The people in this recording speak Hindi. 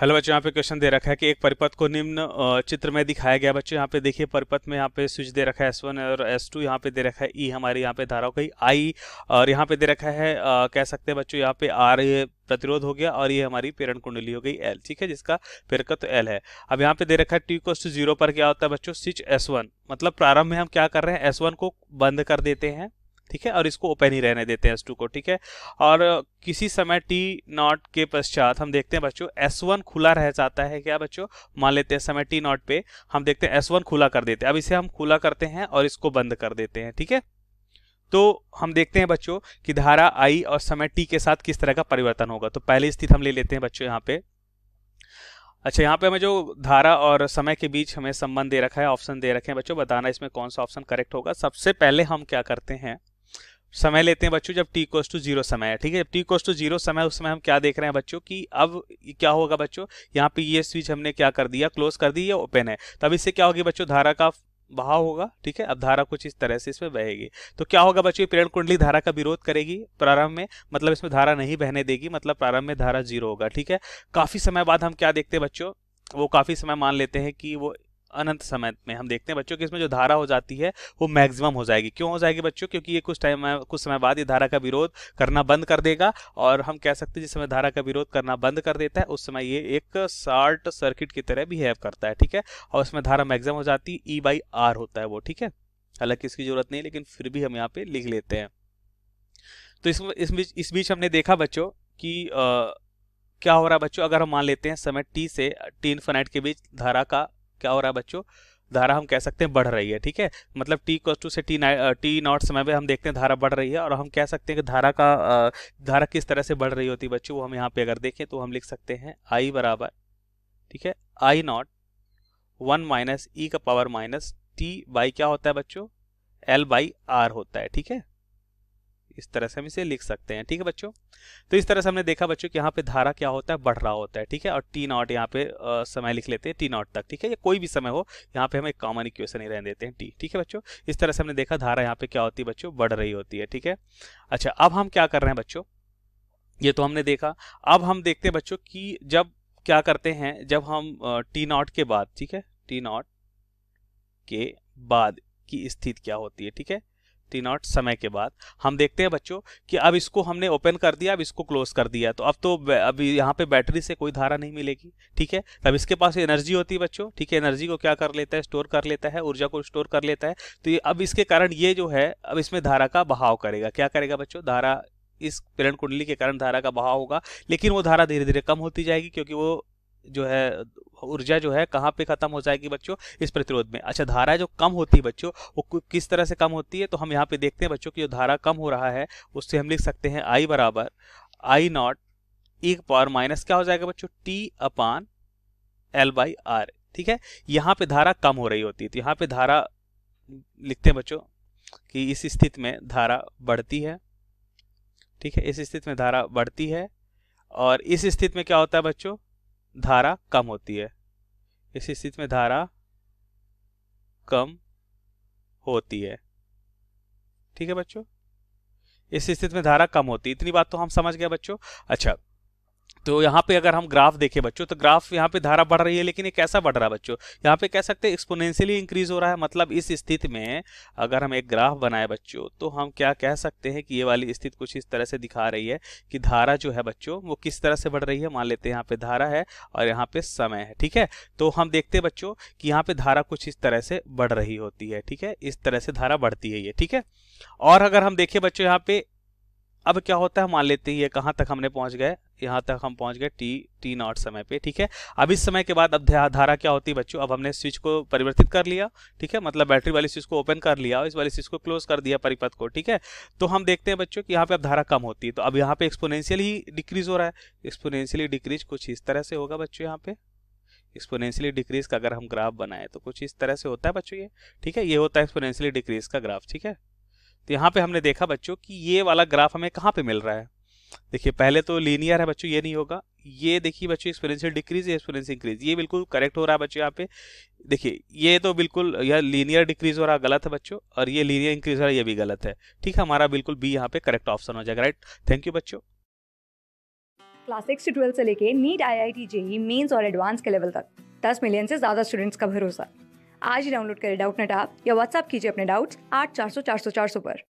हेलो बच्चों यहाँ पे क्वेश्चन दे रखा है कि एक परिपथ को निम्न चित्र में दिखाया गया बच्चों यहाँ पे देखिए परिपथ में यहाँ पे स्विच दे रखा है एस वन और एस टू यहाँ पे दे रखा है ई e, हमारे यहाँ पे धाराओं गई आई और यहाँ पे दे रखा है आ, कह सकते हैं बच्चों यहाँ पे आर ये प्रतिरोध हो गया और ये हमारी प्रेरण कुंडली हो गई एल ठीक है जिसका प्रेरकत्व तो एल है अब यहाँ पे दे रखा है टी कोस्ट जीरो पर क्या होता है बच्चों स्विच एस वन मतलब प्रारंभ में हम क्या कर रहे हैं एस वन को बंद कर देते हैं ठीक है और इसको ओपन ही रहने देते हैं एस टू को ठीक है और किसी समय टी नॉट के पश्चात हम देखते हैं बच्चों एस वन खुला रह जाता है क्या बच्चों मान लेते हैं समय टी नॉट पे हम देखते हैं एस वन खुला कर देते हैं अब इसे हम खुला करते हैं और इसको बंद कर देते हैं ठीक है तो हम देखते हैं बच्चों कि धारा आई और समय टी के साथ किस तरह का परिवर्तन होगा तो पहली स्थिति हम ले लेते हैं बच्चों यहाँ पे अच्छा यहाँ पे हमें जो धारा और समय के बीच हमें संबंध दे रखा है ऑप्शन दे रखे हैं बच्चों बताना इसमें कौन सा ऑप्शन करेक्ट होगा सबसे पहले हम क्या करते हैं समय लेते हैं बच्चों जब टी कोस टू जीरो समय है ठीक है जब टी कोस टू जीरो समय उस समय हम क्या देख रहे हैं बच्चों कि अब क्या होगा बच्चों यहाँ पे ये स्विच हमने क्या कर दिया क्लोज कर दी या ओपन है तब इससे क्या होगी बच्चों धारा का बहाव होगा ठीक है अब धारा कुछ इस तरह से इसमें बहेगी तो क्या होगा बच्चों प्रेरण कुंडली धारा का विरोध करेगी प्रारंभ में मतलब इसमें धारा नहीं बहने देगी मतलब प्रारंभ में धारा जीरो होगा ठीक है काफी समय बाद हम क्या देखते हैं बच्चों वो काफी समय मान लेते हैं कि वो अनंत समय में हम देखते हैं बच्चों कि इसमें जो धारा हो जाती है वो मैक्सिमम हो जाएगी क्यों हो जाएगी बच्चों क्योंकि ये कुछ टाइम कुछ समय बाद ये धारा का विरोध करना बंद कर देगा और हम कह सकते हैं जिस समय धारा का विरोध करना बंद कर देता है उस समय ये एक शॉर्ट सर्किट की तरह बिहेव करता है ठीक है और उसमें धारा मैक्सिमम हो जाती है ई बाई आर होता है वो ठीक है हालांकि इसकी जरूरत नहीं लेकिन फिर भी हम यहाँ पे लिख लेते हैं तो इस, इस बीच इस बीच हमने देखा बच्चों कि आ, क्या हो रहा है बच्चों अगर हम मान लेते हैं समय टी से टी इन्फेनाइट के बीच धारा का क्या हो रहा है बच्चों धारा हम कह सकते हैं बढ़ रही है ठीक है मतलब टी कॉस टू से टी टी नॉट समय पे हम देखते हैं धारा बढ़ रही है और हम कह सकते हैं कि धारा का धारा किस तरह से बढ़ रही होती है बच्चों वो हम यहाँ पे अगर देखें तो हम लिख सकते हैं आई बराबर ठीक है I naught one minus e का पावर माइनस टी बाई क्या होता है बच्चों एल बाई आर होता है ठीक है इस तरह से हम इसे लिख सकते हैं ठीक है बच्चों तो इस तरह से हमने देखा बच्चों कि यहाँ पे धारा क्या होता है बढ़ रहा होता है ठीक है और टी नॉट यहाँ पे आ, समय लिख लेते हैं टी नॉट तक ठीक है या कोई भी समय हो यहाँ पे हम एक कॉमन इक्वेशन ही रहने देते हैं टी ठीक है बच्चों इस तरह से हमने देखा धारा यहाँ पे क्या होती है बच्चों बढ़ रही होती है ठीक है अच्छा अब हम क्या कर रहे हैं बच्चों ये तो हमने देखा अब हम देखते हैं बच्चों की जब क्या करते हैं जब हम टी नॉट के बाद ठीक है टी नॉट के बाद की स्थिति क्या होती है ठीक है टी नॉट समय के बाद हम देखते हैं बच्चों कि अब इसको हमने ओपन कर दिया अब इसको क्लोज कर दिया तो अब तो अभी यहाँ पे बैटरी से कोई धारा नहीं मिलेगी ठीक है तब इसके पास एनर्जी होती है बच्चों ठीक है एनर्जी को क्या कर लेता है स्टोर कर लेता है ऊर्जा को स्टोर कर लेता है तो ये अब इसके कारण ये जो है अब इसमें धारा का बहाव करेगा क्या करेगा बच्चों धारा इस पिरण कुंडली के कारण धारा का बहाव होगा लेकिन वो धारा धीरे धीरे कम होती जाएगी क्योंकि वो जो है ऊर्जा जो है कहाँ पे खत्म हो जाएगी बच्चों इस प्रतिरोध में अच्छा धारा जो कम होती है बच्चों वो किस तरह से कम होती है तो हम यहाँ पे देखते हैं बच्चों की जो धारा कम हो रहा है उससे हम लिख सकते हैं आई बराबर I naught e e power minus क्या हो जाएगा बच्चों T upon L by R ठीक है यहाँ पे धारा कम हो रही होती है तो यहाँ पे धारा लिखते हैं बच्चों कि इस स्थिति में धारा बढ़ती है ठीक है इस स्थिति में धारा बढ़ती है और इस स्थिति में क्या होता है बच्चों धारा कम होती है इस स्थिति में धारा कम होती है ठीक है बच्चों इस स्थिति में धारा कम होती है इतनी बात तो हम समझ गए बच्चों अच्छा तो यहाँ पे अगर हम ग्राफ देखें बच्चों तो ग्राफ यहाँ पे धारा बढ़ रही है लेकिन ये कैसा बढ़ रहा है बच्चों यहाँ पे कह सकते हैं एक्सपोनेंशियली इंक्रीज हो रहा है मतलब इस स्थिति में अगर हम एक ग्राफ बनाए बच्चों तो हम क्या कह सकते हैं कि ये वाली स्थिति कुछ इस तरह से दिखा रही है कि धारा जो है बच्चों वो किस तरह से बढ़ रही है मान लेते हैं यहाँ पे धारा है और यहाँ पे समय है ठीक है तो हम देखते बच्चों कि यहाँ पे धारा कुछ इस तरह से बढ़ रही होती है ठीक है इस तरह से धारा बढ़ती है ये ठीक है और अगर हम देखें बच्चों यहाँ पे अब क्या होता है मान लेते हैं ये कहाँ तक हमने पहुंच गए यहाँ तक हम पहुंच गए टी टी नॉट समय पे ठीक है अब इस समय के बाद अब धारा क्या होती है बच्चों अब हमने स्विच को परिवर्तित कर लिया ठीक है मतलब बैटरी वाली स्विच को ओपन कर लिया और इस वाली स्विच को क्लोज कर दिया परिपथ को ठीक है तो हम देखते हैं बच्चों कि यहाँ पे अब धारा कम होती है तो अब यहाँ पे एक्सपोनेंशियल ही डिक्रीज हो रहा है एक्सपोनेंशियली डिक्रीज कुछ इस तरह से होगा बच्चों यहाँ पे एक्सपोनेंशियली डिक्रीज का अगर हम ग्राफ बनाए तो कुछ इस तरह से होता है बच्चों ये ठीक है ये होता है एक्सपोनेंशियली डिक्रीज का ग्राफ ठीक है तो यहाँ पे हमने देखा बच्चों कि ये वाला ग्राफ हमें कहाँ पे मिल रहा है देखिए पहले तो लीनियर है बच्चों ये नहीं होगा ये देखिए बच्चों एक्सपेरेंशियल डिक्रीज या एक्सपीरियंस इंक्रीज ये बिल्कुल करेक्ट हो रहा है बच्चों यहाँ पे देखिए ये तो बिल्कुल यह लीनियर डिक्रीज हो रहा गलत है बच्चों और ये लीनियर इंक्रीज हो रहा है ये भी गलत है ठीक है हमारा बिल्कुल बी यहाँ पे करेक्ट ऑप्शन हो जाएगा राइट थैंक यू बच्चों क्लास सिक्स से ट्वेल्थ से लेके NEET I I T JEE mains और एडवांस के लेवल तक दस मिलियन से ज्यादा स्टूडेंट्स का भरोसा आज ही डाउनलोड करें डाउट ऐप या व्हाट्सअप कीजिए अपने डाउट्स आठ चार सौ चार सौ चार सौ पर